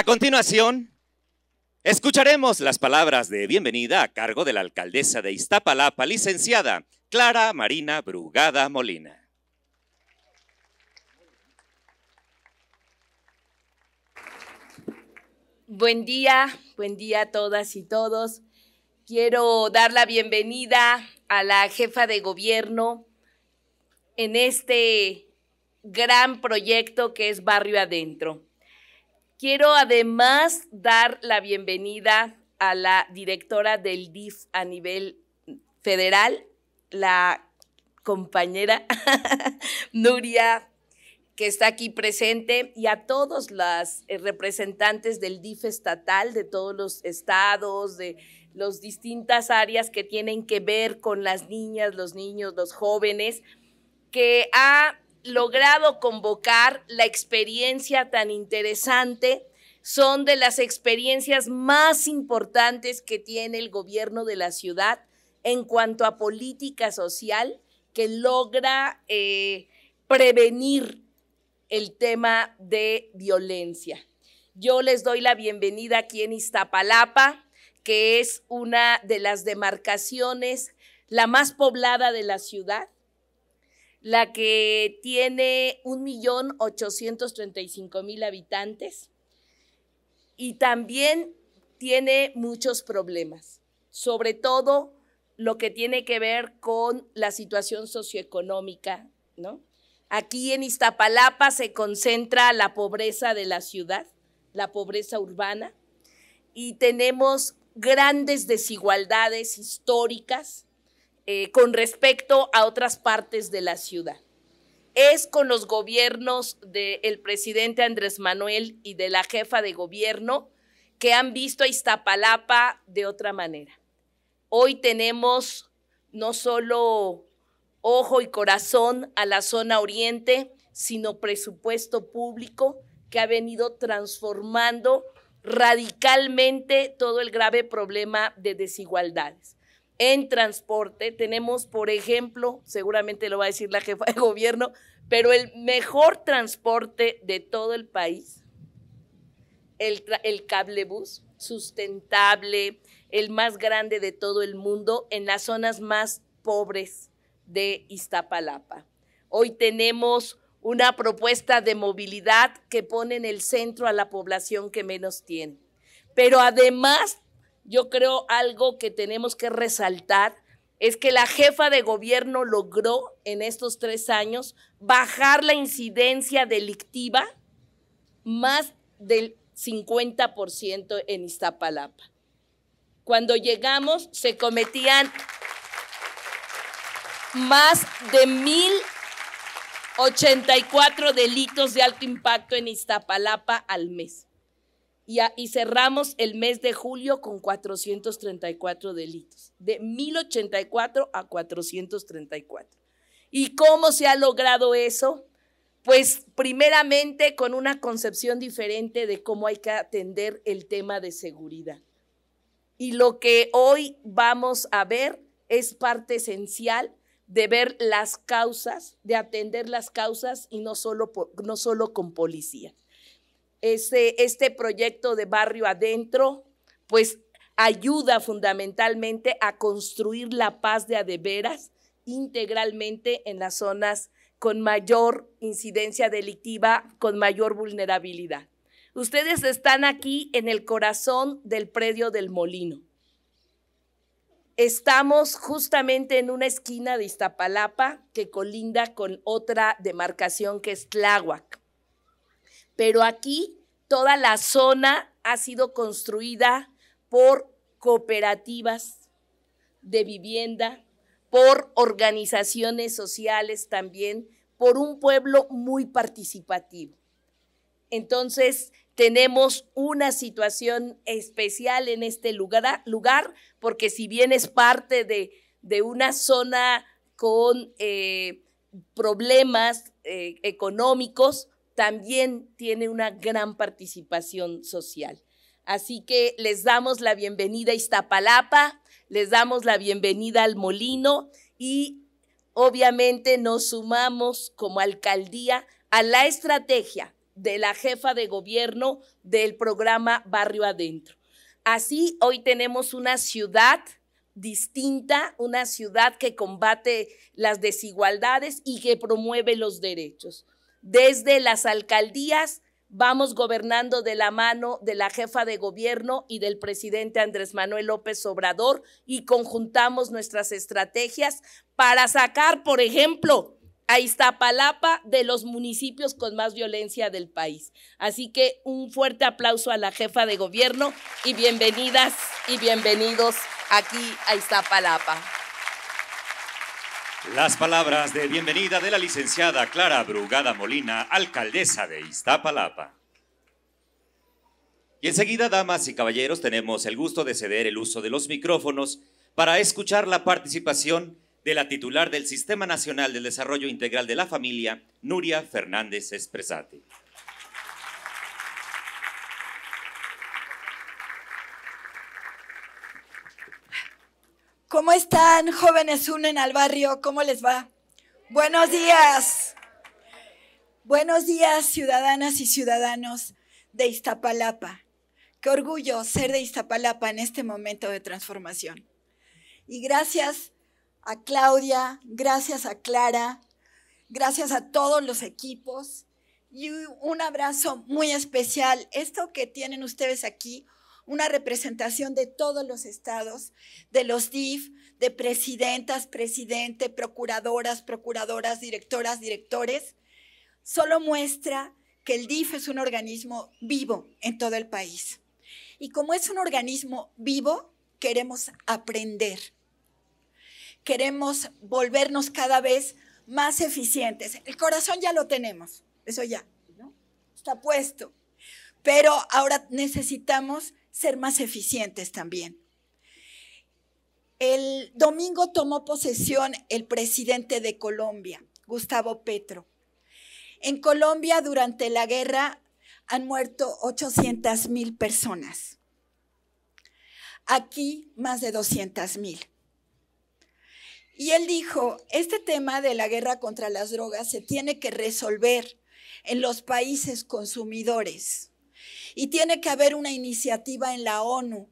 A continuación, escucharemos las palabras de bienvenida a cargo de la alcaldesa de Iztapalapa, licenciada Clara Marina Brugada Molina. Buen día, buen día a todas y todos. Quiero dar la bienvenida a la jefa de gobierno en este gran proyecto que es Barrio Adentro. Quiero además dar la bienvenida a la directora del DIF a nivel federal, la compañera Nuria, que está aquí presente, y a todos los eh, representantes del DIF estatal, de todos los estados, de las distintas áreas que tienen que ver con las niñas, los niños, los jóvenes, que ha logrado convocar la experiencia tan interesante. Son de las experiencias más importantes que tiene el gobierno de la ciudad en cuanto a política social que logra eh, prevenir el tema de violencia. Yo les doy la bienvenida aquí en Iztapalapa, que es una de las demarcaciones la más poblada de la ciudad la que tiene 1.835.000 habitantes y también tiene muchos problemas, sobre todo lo que tiene que ver con la situación socioeconómica, Aquí en Iztapalapa se concentra la pobreza de la ciudad, la pobreza urbana, y tenemos grandes desigualdades históricas, eh, con respecto a otras partes de la ciudad. Es con los gobiernos del presidente Andrés Manuel y de la jefa de gobierno que han visto a Iztapalapa de otra manera. Hoy tenemos no solo ojo y corazón a la zona oriente, sino presupuesto público que ha venido transformando radicalmente todo el grave problema de desigualdades en transporte. Tenemos, por ejemplo, seguramente lo va a decir la jefa de gobierno, pero el mejor transporte de todo el país, el, cablebus sustentable, el más grande de todo el mundo, en las zonas más pobres de Iztapalapa. Hoy tenemos una propuesta de movilidad que pone en el centro a la población que menos tiene. Pero además yo creo algo que tenemos que resaltar es que la jefa de gobierno logró en estos tres años bajar la incidencia delictiva más del 50% en Iztapalapa. Cuando llegamos se cometían más de 1.084 delitos de alto impacto en Iztapalapa al mes y, cerramos el mes de julio con 434 delitos, de 1084 a 434. ¿Y cómo se ha logrado eso? Pues primeramente con una concepción diferente de cómo hay que atender el tema de seguridad. Y lo que hoy vamos a ver es parte esencial de ver las causas, de atender las causas y no solo con policía este, proyecto de barrio adentro, pues ayuda fundamentalmente a construir la paz de adeveras integralmente en las zonas con mayor incidencia delictiva, con mayor vulnerabilidad. Ustedes están aquí en el corazón del predio del molino. Estamos justamente en una esquina de Iztapalapa que colinda con otra demarcación que es Tláhuac pero aquí toda la zona ha sido construida por cooperativas de vivienda, por organizaciones sociales también, por un pueblo muy participativo. Entonces, tenemos una situación especial en este lugar, lugar porque si bien es parte de, una zona con eh, problemas eh, económicos, también tiene una gran participación social. Así que les damos la bienvenida a Iztapalapa, les damos la bienvenida al Molino y obviamente nos sumamos como alcaldía a la estrategia de la jefa de gobierno del programa Barrio Adentro. Así hoy tenemos una ciudad distinta, una ciudad que combate las desigualdades y que promueve los derechos desde las alcaldías vamos gobernando de la mano de la jefa de gobierno y del presidente Andrés Manuel López Obrador y conjuntamos nuestras estrategias para sacar, por ejemplo, a Iztapalapa de los municipios con más violencia del país. Así que un fuerte aplauso a la jefa de gobierno y bienvenidas y bienvenidos aquí a Iztapalapa. Las palabras de bienvenida de la licenciada Clara Brugada Molina, alcaldesa de Iztapalapa. Y enseguida, damas y caballeros, tenemos el gusto de ceder el uso de los micrófonos para escuchar la participación de la titular del Sistema Nacional del Desarrollo Integral de la Familia, Nuria Fernández Espresati. ¿Cómo están, jóvenes unen al barrio? ¿Cómo les va? Buenos días. Buenos días, ciudadanas y ciudadanos de Iztapalapa. Qué orgullo ser de Iztapalapa en este momento de transformación. Y gracias a Claudia, gracias a Clara, gracias a todos los equipos y un abrazo muy especial. Esto que tienen ustedes aquí una representación de todos los estados, de los DIF, de presidentas, presidente, procuradoras, procuradoras, directoras, directores, solo muestra que el DIF es un organismo vivo en todo el país. Y como es un organismo vivo, queremos aprender. Queremos volvernos cada vez más eficientes. El corazón ya lo tenemos, eso ya, está puesto. Pero ahora necesitamos ser más eficientes también. El domingo tomó posesión el presidente de Colombia, Gustavo Petro. En Colombia durante la guerra han muerto 800 mil personas. Aquí más de 200 mil. Y él dijo, este tema de la guerra contra las drogas se tiene que resolver en los países consumidores. Y tiene que haber una iniciativa en la ONU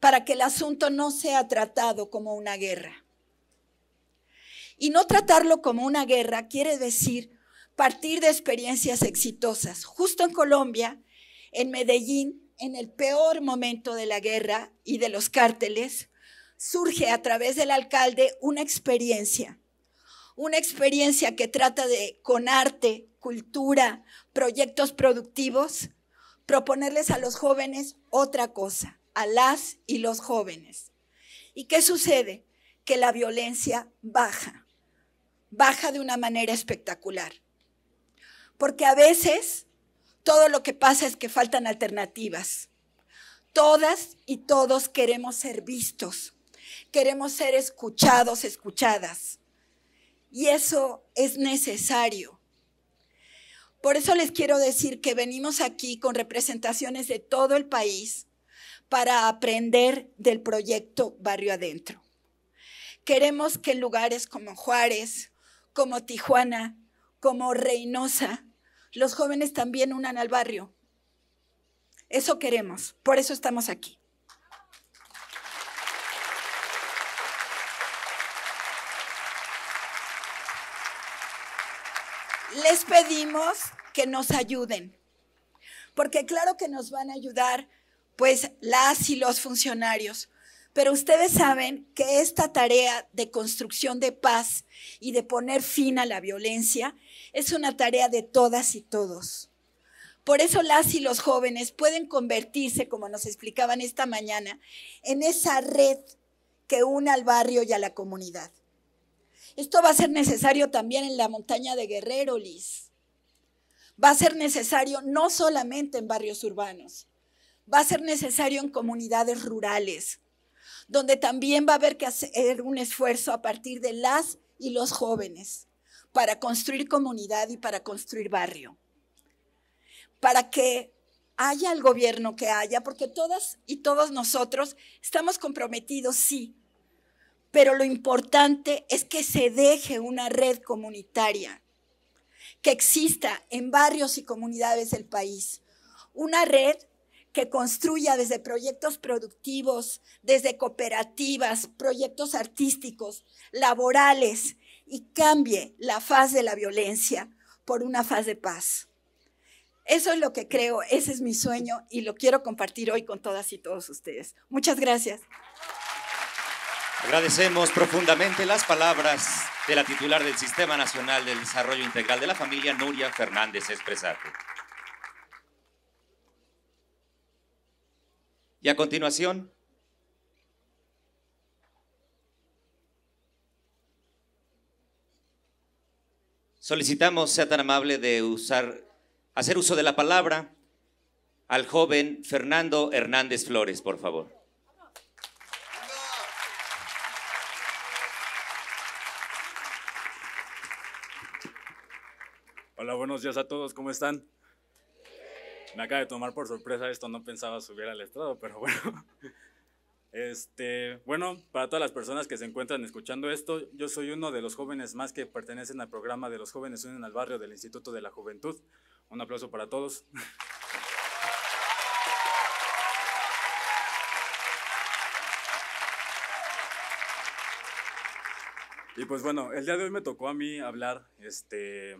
para que el asunto no sea tratado como una guerra. Y no tratarlo como una guerra quiere decir partir de experiencias exitosas. Justo en Colombia, en Medellín, en el peor momento de la guerra y de los cárteles, surge a través del alcalde una experiencia, una experiencia que trata de, con arte, cultura, proyectos productivos, proponerles a los jóvenes otra cosa, a las y los jóvenes. ¿Y qué sucede? Que la violencia baja, baja de una manera espectacular. Porque a veces todo lo que pasa es que faltan alternativas. Todas y todos queremos ser vistos, queremos ser escuchados, escuchadas. Y eso es necesario por eso les quiero decir que venimos aquí con representaciones de todo el país para aprender del proyecto Barrio Adentro. Queremos que en lugares como Juárez, como Tijuana, como Reynosa, los jóvenes también unan al barrio. Eso queremos, por eso estamos aquí. les pedimos que nos ayuden, porque claro que nos van a ayudar pues las y los funcionarios, pero ustedes saben que esta tarea de construcción de paz y de poner fin a la violencia es una tarea de todas y todos. Por eso las y los jóvenes pueden convertirse, como nos explicaban esta mañana, en esa red que une al barrio y a la comunidad. Esto va a ser necesario también en la montaña de Guerrero, Liz. Va a ser necesario no solamente en barrios urbanos, va a ser necesario en comunidades rurales, donde también va a haber que hacer un esfuerzo a partir de las y los jóvenes para construir comunidad y para construir barrio. Para que haya el gobierno que haya, porque todas y todos nosotros estamos comprometidos, sí, pero lo importante es que se deje una red comunitaria, que exista en barrios y comunidades del país. Una red que construya desde proyectos productivos, desde cooperativas, proyectos artísticos, laborales, y cambie la faz de la violencia por una faz de paz. Eso es lo que creo, ese es mi sueño y lo quiero compartir hoy con todas y todos ustedes. Muchas gracias. Agradecemos profundamente las palabras de la titular del Sistema Nacional del Desarrollo Integral de la Familia, Nuria Fernández Espresate. Y a continuación, solicitamos sea tan amable de usar, hacer uso de la palabra al joven Fernando Hernández Flores, por favor. Hola, buenos días a todos, ¿cómo están? Me acaba de tomar por sorpresa esto, no pensaba subir al estrado, pero bueno. Este, bueno, para todas las personas que se encuentran escuchando esto, yo soy uno de los jóvenes más que pertenecen al programa de los jóvenes unen al barrio del Instituto de la Juventud. Un aplauso para todos. Y pues bueno, el día de hoy me tocó a mí hablar este,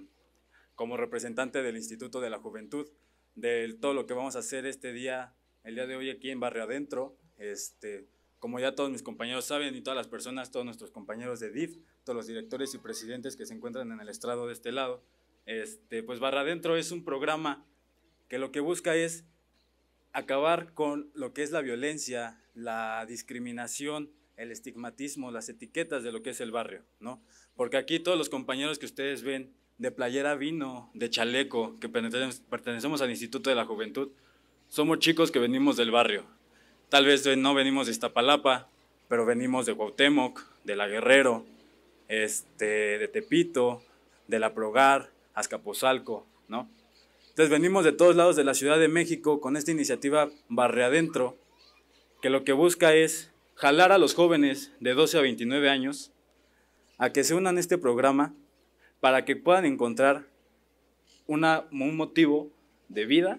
como representante del Instituto de la Juventud, de todo lo que vamos a hacer este día, el día de hoy aquí en Barrio Adentro. Este, como ya todos mis compañeros saben y todas las personas, todos nuestros compañeros de DIF, todos los directores y presidentes que se encuentran en el estrado de este lado, este, pues Barrio Adentro es un programa que lo que busca es acabar con lo que es la violencia, la discriminación, el estigmatismo, las etiquetas de lo que es el barrio, ¿no? Porque aquí todos los compañeros que ustedes ven de playera vino, de chaleco, que pertenecemos al Instituto de la Juventud, somos chicos que venimos del barrio. Tal vez no venimos de Iztapalapa, pero venimos de Cuauhtémoc, de La Guerrero, este, de Tepito, de La Progar, Azcapotzalco, ¿no? Entonces venimos de todos lados de la Ciudad de México con esta iniciativa Barre Adentro, que lo que busca es jalar a los jóvenes de 12 a 29 años a que se unan a este programa para que puedan encontrar una, un motivo de vida,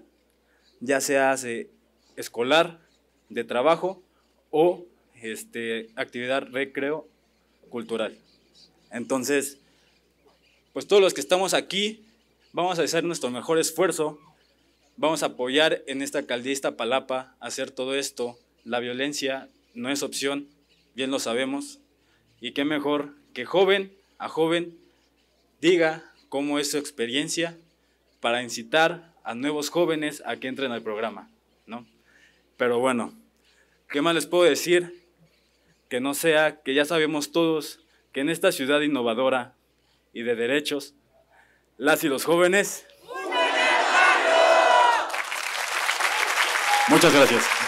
ya sea escolar, de trabajo o este, actividad recreo cultural. Entonces, pues todos los que estamos aquí, vamos a hacer nuestro mejor esfuerzo, vamos a apoyar en esta caldista palapa, hacer todo esto. La violencia no es opción, bien lo sabemos, y qué mejor que joven a joven diga cómo es su experiencia para incitar a nuevos jóvenes a que entren al programa, ¿no? Pero bueno, ¿qué más les puedo decir? Que no sea que ya sabemos todos que en esta ciudad innovadora y de derechos, las y los jóvenes... Muchas gracias.